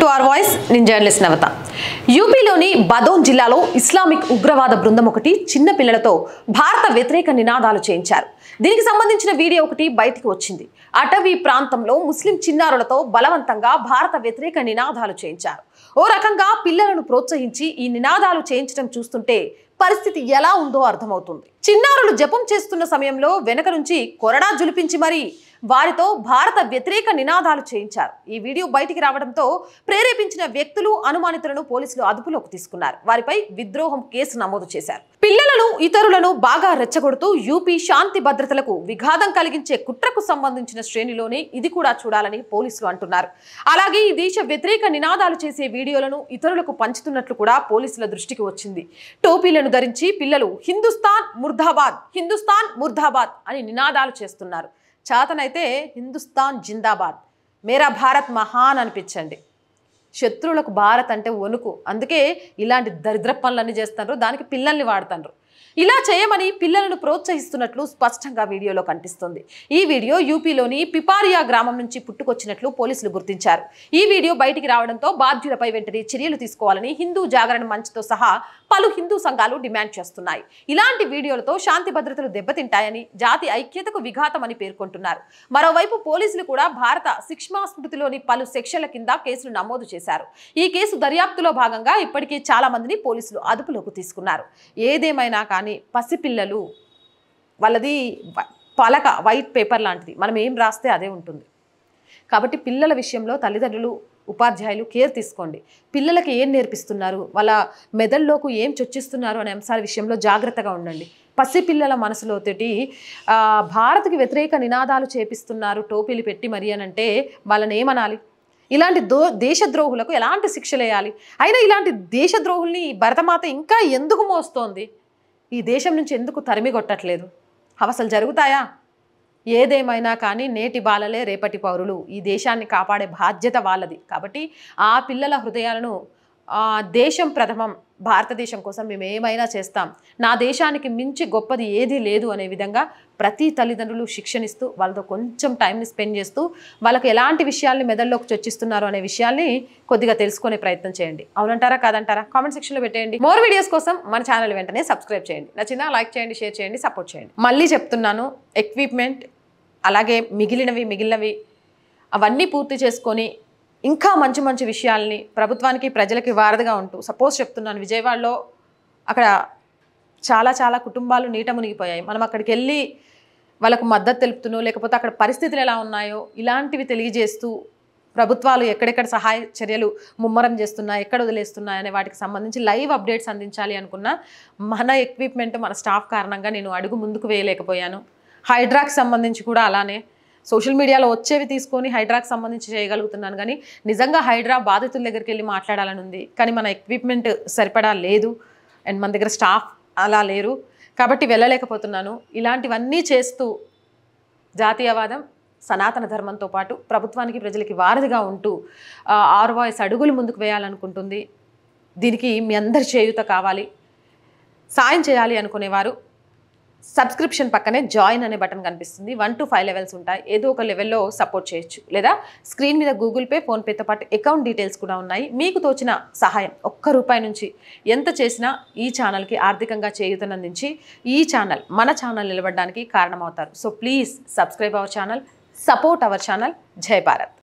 to R voice నేను journalist Navata యూపీలోని బదోన్ జిల్లాలో ఇస్లామిక్ ఉగ్రవాద బృందం ఒకటి చిన్న పిల్లలతో భారత వ్యతిరేక నినాదాలు చేయించారు దీనికి సంబంధించిన వీడియో ఒకటి బయటికి వచ్చింది అటవీ ప్రాంతంలో ముస్లిం చిన్నారులతో బలవంతంగా భారత వ్యతిరేక నినాదాలు చేయించారు ఓ రకంగా పిల్లలను ప్రోత్సహించి ఈ నినాదాలు చేయించడం చూస్తుంటే పరిస్థితి ఎలా ఉందో అర్థమవుతుంది చిన్నారులు జపం చేస్తున్న సమయంలో వెనక నుంచి కొరడా జులిపించి మరీ వారితో భారత వ్యతిరేక నినాదాలు చేయించారు ఈ వీడియో బయటికి రావడంతో ప్రేరేపించిన వ్యక్తులు అనుమానితులను పోలీసులు అదుపులోకి తీసుకున్నారు వారిపై విద్రోహం కేసు నమోదు చేశారు పిల్లలను ఇతరులను బాగా రెచ్చగొడుతూ యూపీ శాంతి భద్రతలకు విఘాతం కలిగించే కుట్రకు సంబంధించిన శ్రేణిలోనే ఇది కూడా చూడాలని పోలీసులు అంటున్నారు అలాగే ఈ దేశ వ్యతిరేక నినాదాలు చేసే వీడియోలను ఇతరులకు పంచుతున్నట్లు కూడా పోలీసుల దృష్టికి వచ్చింది టోపీలను ధరించి పిల్లలు హిందుస్థాన్ ముర్దాబాద్ హిందుస్థాన్ ముర్దాబాద్ అని నినాదాలు చేస్తున్నారు చాతనైతే హిందుస్థాన్ జిందాబాద్ మేరా భారత్ మహాన్ అనిపించండి శత్రువులకు భారత్ అంటే వణుకు అందుకే ఇలాంటి దరిద్ర పనులన్నీ చేస్తారు దానికి పిల్లల్ని వాడతారు ఇలా చేయమని పిల్లలను ప్రోత్సహిస్తున్నట్లు స్పష్టంగా వీడియోలో కనిపిస్తుంది ఈ వీడియో యూపీలోని పిపారియా గ్రామం నుంచి పుట్టుకొచ్చినట్లు పోలీసులు గుర్తించారు ఈ వీడియో బయటికి రావడంతో బాధ్యులపై వెంటనే చర్యలు తీసుకోవాలని హిందూ జాగరణ మంచ్తో సహా పలు హిందూ సంఘాలు డిమాండ్ చేస్తున్నాయి ఇలాంటి వీడియోలతో శాంతి భద్రతలు దెబ్బతింటాయని జాతి ఐక్యతకు విఘాతమని పేర్కొంటున్నారు మరోవైపు పోలీసులు కూడా భారత శిక్షమాస్మృతిలోని పలు సెక్షన్ల కింద కేసులు నమోదు చేశారు ఈ కేసు దర్యాప్తులో భాగంగా ఇప్పటికే చాలా మందిని పోలీసులు అదుపులోకి తీసుకున్నారు ఏదేమైనా కానీ పసిపిల్లలు వాళ్ళది పలక వైట్ పేపర్ లాంటిది మనం ఏం రాస్తే అదే ఉంటుంది కాబట్టి పిల్లల విషయంలో తల్లిదండ్రులు ఉపాధ్యాయులు కేర్ తీసుకోండి పిల్లలకి ఏం నేర్పిస్తున్నారు వాళ్ళ మెదడులోకి ఏం చొచ్చిస్తున్నారు అనే అంశాల విషయంలో జాగ్రత్తగా ఉండండి పసిపిల్లల మనసులోతోటి భారత్కి వ్యతిరేక నినాదాలు చేపిస్తున్నారు టోపీలు పెట్టి మరి అంటే వాళ్ళని ఏమనాలి ఇలాంటి దో దేశద్రోహులకు ఎలాంటి శిక్షలు వేయాలి అయినా ఇలాంటి దేశద్రోహుల్ని భరతమాత ఇంకా ఎందుకు మోస్తోంది ఈ దేశం నుంచి ఎందుకు తరిమిగొట్టట్లేదు అవసలు జరుగుతాయా ఏదేమైనా కానీ నేటి బాలలే రేపటి పౌరులు ఈ దేశాన్ని కాపాడే బాధ్యత వాళ్ళది కాబట్టి ఆ పిల్లల హృదయాలను దేశం ప్రథమం భారతదేశం కోసం మేము ఏమైనా చేస్తాం నా దేశానికి మించి గొప్పది ఏది లేదు అనే విధంగా ప్రతి తల్లిదండ్రులు శిక్షణిస్తూ వాళ్ళతో కొంచెం టైంని స్పెండ్ చేస్తూ వాళ్ళకు ఎలాంటి విషయాల్ని మెదడులోకి చొచ్చిస్తున్నారు అనే విషయాల్ని కొద్దిగా తెలుసుకునే ప్రయత్నం చేయండి అవునంటారా కాదంటారా కామెంట్ సెక్షన్లో పెట్టేయండి మోర్ వీడియోస్ కోసం మన ఛానల్ వెంటనే సబ్స్క్రైబ్ చేయండి నచ్చిందా లైక్ చేయండి షేర్ చేయండి సపోర్ట్ చేయండి మళ్ళీ చెప్తున్నాను ఎక్విప్మెంట్ అలాగే మిగిలినవి మిగిలినవి అవన్నీ పూర్తి చేసుకొని ఇంకా మంచి మంచి విషయాల్ని ప్రభుత్వానికి ప్రజలకి వారధిగా ఉంటూ సపోజ్ చెప్తున్నాను విజయవాడలో అక్కడ చాలా చాలా కుటుంబాలు నీట మునిగిపోయాయి మనం అక్కడికి వెళ్ళి వాళ్ళకు మద్దతు తెలుపుతునో లేకపోతే అక్కడ పరిస్థితులు ఎలా ఉన్నాయో ఇలాంటివి తెలియజేస్తూ ప్రభుత్వాలు ఎక్కడెక్కడ సహాయ చర్యలు ముమ్మరం చేస్తున్నాయి ఎక్కడ వదిలేస్తున్నాయి అనే వాటికి సంబంధించి లైవ్ అప్డేట్స్ అందించాలి అనుకున్న మన ఎక్విప్మెంట్ మన స్టాఫ్ కారణంగా నేను అడుగు ముందుకు వేయలేకపోయాను హైడ్రాక్ సంబంధించి కూడా అలానే సోషల్ మీడియాలో వచ్చేవి తీసుకొని హైడ్రాకి సంబంధించి చేయగలుగుతున్నాను కానీ నిజంగా హైడ్రా బాధితుల దగ్గరికి వెళ్ళి మాట్లాడాలని ఉంది కానీ మన ఎక్విప్మెంట్ సరిపడా లేదు అండ్ మన దగ్గర స్టాఫ్ అలా లేరు కాబట్టి వెళ్ళలేకపోతున్నాను ఇలాంటివన్నీ చేస్తూ జాతీయవాదం సనాతన ధర్మంతో పాటు ప్రభుత్వానికి ప్రజలకి వారధిగా ఉంటూ ఆరు వాయిస్ అడుగులు ముందుకు వేయాలనుకుంటుంది దీనికి మీ అందరి చేయూత కావాలి సాయం చేయాలి అనుకునేవారు సబ్స్క్రిప్షన్ పక్కనే జాయిన్ అనే బటన్ కనిపిస్తుంది వన్ టు ఫైవ్ లెవెల్స్ ఉంటాయి ఏదో ఒక లెవెల్లో సపోర్ట్ చేయొచ్చు లేదా స్క్రీన్ మీద గూగుల్ పే ఫోన్పేతో పాటు అకౌంట్ డీటెయిల్స్ కూడా ఉన్నాయి మీకు తోచిన సహాయం ఒక్క రూపాయి నుంచి ఎంత చేసినా ఈ ఛానల్కి ఆర్థికంగా చేయూతనందించి ఈ ఛానల్ మన ఛానల్ నిలబడడానికి కారణమవుతారు so please subscribe our channel support our channel Jaya Bharat